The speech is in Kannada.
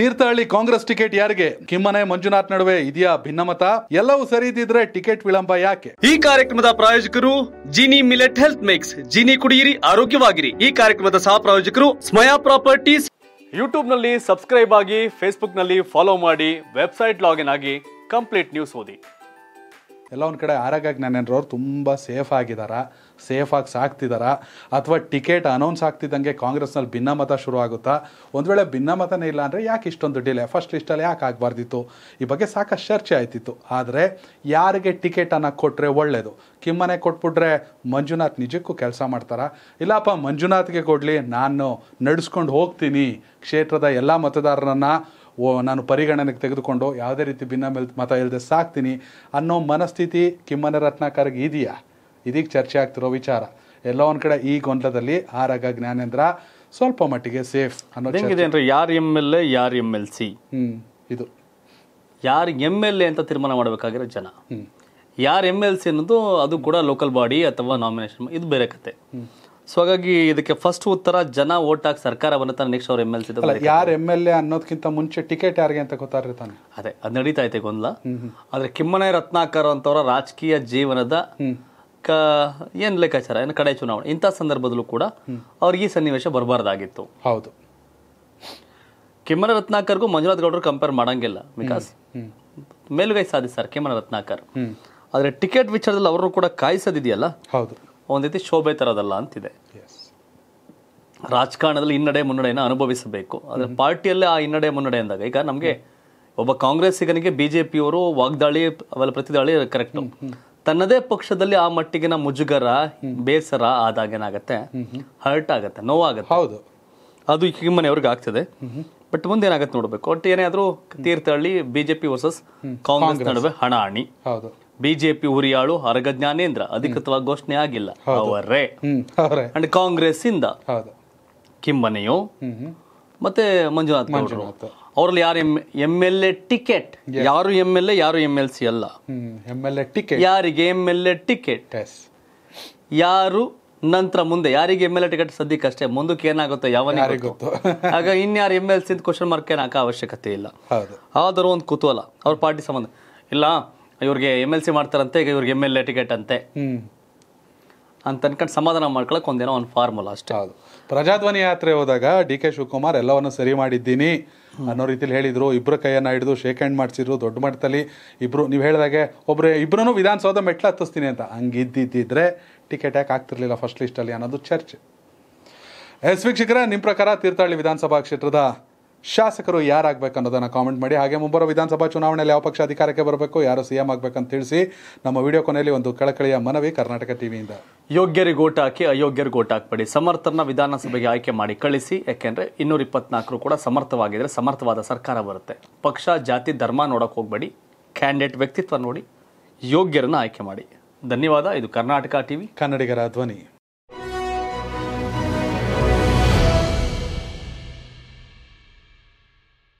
ತೀರ್ಥಹಳ್ಳಿ ಕಾಂಗ್ರೆಸ್ ಟಿಕೆಟ್ ಯಾರಿಗೆ ಕಿಮ್ಮನೆ ಮಂಜುನಾಥ್ ನಡುವೆ ಇದೆಯಾ ಭಿನ್ನಮತ ಎಲ್ಲವೂ ಸರಿ ಇದ್ರೆ ಟಿಕೆಟ್ ವಿಳಂಬ ಯಾಕೆ ಈ ಕಾರ್ಯಕ್ರಮದ ಪ್ರಾಯೋಜಕರು Jeeni millet health mix Jeeni ಕುಡಿಯಿರಿ ಆರೋಗ್ಯವಾಗಿರಿ ಈ ಕಾರ್ಯಕ್ರಮದ ಸಹ ಪ್ರಾಯೋಜಕರು ಸ್ಮಯಾ ಪ್ರಾಪರ್ಟೀಸ್ ಯೂಟ್ಯೂಬ್ ನಲ್ಲಿ ಸಬ್ಸ್ಕ್ರೈಬ್ ಆಗಿ ಫೇಸ್ಬುಕ್ ನಲ್ಲಿ ಫಾಲೋ ಮಾಡಿ ವೆಬ್ಸೈಟ್ ಲಾಗಿನ್ ಆಗಿ ಕಂಪ್ಲೀಟ್ ನ್ಯೂಸ್ ಓದಿ ಎಲ್ಲ ಒಂದು ಕಡೆ ಆರೋಗ್ಯಕ್ಕೆ ನಾನೇನವ್ರು ತುಂಬ ಸೇಫ್ ಸೇಫ್ ಸೇಫಾಗಿ ಸಾಕ್ತಿದ್ದಾರೆ ಅಥವಾ ಟಿಕೆಟ್ ಅನೌನ್ಸ್ ಆಗ್ತಿದ್ದಂಗೆ ಕಾಂಗ್ರೆಸ್ನಲ್ಲಿ ಭಿನ್ನಮತ ಶುರು ಆಗುತ್ತಾ ಒಂದು ವೇಳೆ ಭಿನ್ನಮತನೇ ಇಲ್ಲ ಅಂದರೆ ಯಾಕೆ ಇಷ್ಟೊಂದು ಡಿಲೇ ಫಸ್ಟ್ ಇಷ್ಟಲ್ಲಿ ಯಾಕೆ ಆಗಬಾರ್ದಿತ್ತು ಈ ಬಗ್ಗೆ ಸಾಕಷ್ಟು ಚರ್ಚೆ ಆಯ್ತಿತ್ತು ಆದರೆ ಯಾರಿಗೆ ಟಿಕೆಟನ್ನು ಕೊಟ್ಟರೆ ಒಳ್ಳೆಯದು ಕಿಮ್ಮನೆ ಕೊಟ್ಬಿಟ್ರೆ ಮಂಜುನಾಥ್ ನಿಜಕ್ಕೂ ಕೆಲಸ ಮಾಡ್ತಾರಾ ಇಲ್ಲಪ್ಪ ಮಂಜುನಾಥ್ಗೆ ಕೊಡಲಿ ನಾನು ನಡೆಸ್ಕೊಂಡು ಹೋಗ್ತೀನಿ ಕ್ಷೇತ್ರದ ಎಲ್ಲ ಮತದಾರರನ್ನು ಓ ನಾನು ಪರಿಗಣನೆಗೆ ತೆಗೆದುಕೊಂಡು ಯಾವುದೇ ರೀತಿ ಭಿನ್ನ ಮೇಲೆ ಮತ ಇಲ್ಲದೆ ಸಾಕ್ತೀನಿ ಅನ್ನೋ ಮನಸ್ಥಿತಿ ಕಿಮ್ಮನ ರತ್ನಾಕರ್ಗೆ ಇದೆಯಾ ಇದೀಗ ಚರ್ಚೆ ಆಗ್ತಿರೋ ವಿಚಾರ ಎಲ್ಲ ಒಂದು ಕಡೆ ಈ ಗೊಂದಲದಲ್ಲಿ ಆರಗ ಜ್ಞಾನೇಂದ್ರ ಸ್ವಲ್ಪ ಮಟ್ಟಿಗೆ ಸೇಫ್ ಅನ್ನೋದು ಯಾರು ಎಮ್ ಎಲ್ ಎ ಯಾರು ಎಮ್ ಎಲ್ ಸಿ ಇದು ಯಾರು ಎಮ್ ಎಲ್ ಎ ಅಂತ ತೀರ್ಮಾನ ಮಾಡಬೇಕಾಗಿರೋ ಜನ ಯಾರು ಎಮ್ ಎಲ್ ಸಿ ಅನ್ನೋದು ಅದು ಕೂಡ ಲೋಕಲ್ ಬಾಡಿ ಅಥವಾ ನಾಮಿನೇಷನ್ ಇದು ಬೇರೆ ಕತೆ ಸೊ ಹಾಗಾಗಿ ಇದಕ್ಕೆ ಫಸ್ಟ್ ಉತ್ತರ ಜನ ಓಟ್ ಹಾಕಿ ಸರ್ಕಾರ ತಾನು ನೆಕ್ಸ್ಟ್ ಅವ್ರ ಎಮ್ ಎಲ್ ಸಿ ಯಾರು ಎಮ್ ಎಲ್ ಎ ಅನ್ನೋದಕ್ಕಿಂತ ಮುಂಚೆ ಟಿಕೆಟ್ ಯಾರಿಗೆ ಅಂತ ಗೊತ್ತಾಗಿರ್ತಾನೆ ಅದೇ ಅದು ನಡೀತಾ ಐತೆ ಗೊಂದಲ ಆದ್ರೆ ಕಿಮ್ಮನೆ ರತ್ನಾಕರ್ ಅಂತವರ ರಾಜಕೀಯ ಜೀವನದ ಕ ಏನು ಲೆಕ್ಕಾಚಾರ ಏನು ಕಡೆ ಚುನಾವಣೆ ಇಂಥ ಸಂದರ್ಭದಲ್ಲೂ ಕೂಡ ಅವ್ರಿಗೆ ಈ ಸನ್ನಿವೇಶ ಬರಬಾರ್ದಾಗಿತ್ತು ಹೌದು ಕಿಮ್ಮನ ರತ್ನಾಕರ್ಗೂ ಮಂಜುನಾಥ್ ಗೌಡರು ಕಂಪೇರ್ ಮಾಡಂಗಿಲ್ಲ ಬಿಕಾಸ್ ಮೇಲುಗೈ ಸಾಧಿಸ್ತಾರೆ ಕಿಮ್ಮನ ರತ್ನಾಕರ್ ಆದ್ರೆ ಟಿಕೆಟ್ ವಿಚಾರದಲ್ಲಿ ಅವರು ಕೂಡ ಕಾಯಿಸೋದಿದೆಯಲ್ಲ ಹೌದು ಒಂದು ರೀತಿ ಶೋಭೆ ತರೋದಲ್ಲ ಅಂತಿದೆ ರಾಜಕಾರಣದಲ್ಲಿ ಹಿನ್ನಡೆ ಮುನ್ನಡೆಯನ್ನು ಅನುಭವಿಸಬೇಕು ಅಂದರೆ ಪಾರ್ಟಿಯಲ್ಲೇ ಆ ಹಿನ್ನಡೆ ಮುನ್ನಡೆ ಅಂದಾಗ ಈಗ ನಮಗೆ ಒಬ್ಬ ಕಾಂಗ್ರೆಸ್ಸಿಗನಿಗೆ ಬಿ ಜೆ ಪಿಯವರು ವಾಗ್ದಾಳಿ ಅವಲ್ಲ ಪ್ರತಿದಾಳಿ ಕರೆಕ್ಟ್ ತನ್ನದೇ ಪಕ್ಷದಲ್ಲಿ ಆ ಮಟ್ಟಿಗಿನ ಮುಜುಗರ ಬೇಸರ ಆದಾಗ ಏನಾಗುತ್ತೆ ಹರ್ಟ್ ಆಗುತ್ತೆ ನೋವಾಗುತ್ತೆ ಹೌದು ಅದು ಈ ಅವ್ರಿಗೆ ಆಗ್ತದೆ ಬಟ್ ಮುಂದೆ ಏನಾಗುತ್ತೆ ನೋಡಬೇಕು ಒಟ್ಟು ಏನೇ ಆದರೂ ತೀರ್ಥಹಳ್ಳಿ ಬಿಜೆಪಿ ವರ್ಸಸ್ ಕಾಂಗ್ರೆಸ್ ನಡುವೆ ಹಣಾಹಣಿ ಹೌದು ಬಿಜೆಪಿ ಉರಿಯಾಳು ಹರಗ ಜ್ಞಾನೇಂದ್ರ ಅಧಿಕೃತವಾಗಿ ಘೋಷಣೆ ಆಗಿಲ್ಲ ಅವರೇ ಅಂಡ್ ಕಾಂಗ್ರೆಸ್ ಇಂದ ಕಿಮ್ಮನೆಯು ಮತ್ತೆ ಮಂಜುನಾಥ್ ಗೌಡರು ಅವರಲ್ಲಿ ಯಾರು ಎಂ ಎಲ್ ಎ ಟಿಕೆಟ್ ಯಾರು ಎಂ ಎಲ್ ಎ ಯಾರು ಎಂ ಎಲ್ ಸಿ ಅಲ್ಲ ಯಾರಿಗೆ ಎಂ ಎಲ್ ಎ ಟಿಕೆಟ್ ಯಾರು ನಂತರ ಮುಂದೆ ಯಾರಿಗೆ ಎಂ ಎಲ್ ಎ ಟಿಕೆಟ್ ಸದ್ಯಕ್ಕೆ ಅಷ್ಟೇ ಮುಂದಕ್ಕೆ ಏನಾಗುತ್ತೆ ಆಗ ಇನ್ಯಾರು M L C question mark ಏನಕ್ಕೆ ಅವಶ್ಯಕತೆ ಇಲ್ಲ ಆದರೂ ಒಂದು ಕುತೂಹಲ ಅವ್ರ ಪಾರ್ಟಿ ಸಂಬಂಧ ಇಲ್ಲ ಇವ್ರಿಗೆ ಎಮ್ ಎಲ್ ಸಿ ಮಾಡ್ತಾರಂತೆ ಈಗ ಇವ್ರಿಗೆ ಎಮ್ ಎಲ್ ಎ ಟಿಕೆಟ್ ಅಂತೆ ಅಂತ ಅನ್ಕೊಂಡು ಸಮಾಧಾನ ಮಾಡ್ಕೊಳಕ್ ಒಂದೇನೋ ಒಂದು ಫಾರ್ಮುಲಾ ಅಷ್ಟೇ ಹೌದು ಪ್ರಜಾಧ್ವನಿ ಯಾತ್ರೆ ಹೋದಾಗ ಡಿ ಕೆ ಶಿವಕುಮಾರ್ ಎಲ್ಲವನ್ನು ಸರಿ ಮಾಡಿದ್ದೀನಿ ಅನ್ನೋ ರೀತಿಲಿ ಹೇಳಿದ್ರು ಇಬ್ಬರು ಕೈಯನ್ನು ಹಿಡಿದು ಶೇಕ್ ಹ್ಯಾಂಡ್ ಮಾಡಿಸಿದ್ರು ದೊಡ್ಡ ಮಟ್ಟದಲ್ಲಿ ಇಬ್ರು ನೀವು ಹೇಳಿದಾಗೆ ಒಬ್ಬರು ಇಬ್ಬರೂ ವಿಧಾನಸೌಧ ಮೆಟ್ಲು ಹತ್ತಿಸ್ತೀನಿ ಅಂತ ಹಂಗಿದ್ದಿದ್ದರೆ ಟಿಕೆಟ್ ಯಾಕೆ ಆಗ್ತಿರ್ಲಿಲ್ಲ ಫಸ್ಟ್ ಲಿಸ್ಟಲ್ಲಿ ಅನ್ನೋದು ಚರ್ಚೆ ಎಸ್ ವೀಕ್ಷಕರ ನಿಮ್ಮ ಪ್ರಕಾರ ತೀರ್ಥಹಳ್ಳಿ ವಿಧಾನಸಭಾ ಕ್ಷೇತ್ರದ ಶಾಸಕರು ಯಾರಾಗಬೇಕು ಅನ್ನೋದನ್ನು ಕಾಮೆಂಟ್ ಮಾಡಿ ಹಾಗೆ ಮುಂಬರುವ ವಿಧಾನಸಭಾ ಚುನಾವಣೆಯಲ್ಲಿ ಯಾವ ಪಕ್ಷ ಅಧಿಕಾರಕ್ಕೆ ಬರಬೇಕು ಯಾರು ಸಿ ಎಂ ಆಗಬೇಕಂತ ತಿಳಿಸಿ ನಮ್ಮ ವಿಡಿಯೋ ಕೊನೆಯಲ್ಲಿ ಒಂದು ಕಳಕಳಿಯ ಮನವಿ ಕರ್ನಾಟಕ ಟಿವಿಯಿಂದ ಯೋಗ್ಯರಿಗೆ ಓಟ್ ಹಾಕಿ ಅಯೋಗ್ಯರಿಗೆ ಓಟ್ ಹಾಕ್ಬೇಡಿ ಸಮರ್ಥರನ್ನ ವಿಧಾನಸಭೆಗೆ ಆಯ್ಕೆ ಮಾಡಿ ಕಳಿಸಿ ಯಾಕೆಂದ್ರೆ ಇನ್ನೂರ ಇಪ್ಪತ್ನಾಲ್ಕರು ಕೂಡ ಸಮರ್ಥವಾಗಿದ್ದರೆ ಸಮರ್ಥವಾದ ಸರ್ಕಾರ ಬರುತ್ತೆ ಪಕ್ಷ ಜಾತಿ ಧರ್ಮ ನೋಡೋಕೆ ಹೋಗಬೇಡಿ ಕ್ಯಾಂಡಿಡೇಟ್ ವ್ಯಕ್ತಿತ್ವ ನೋಡಿ ಯೋಗ್ಯರನ್ನು ಆಯ್ಕೆ ಮಾಡಿ ಧನ್ಯವಾದ ಇದು ಕರ್ನಾಟಕ ಟಿವಿ ಕನ್ನಡಿಗರ ಧ್ವನಿ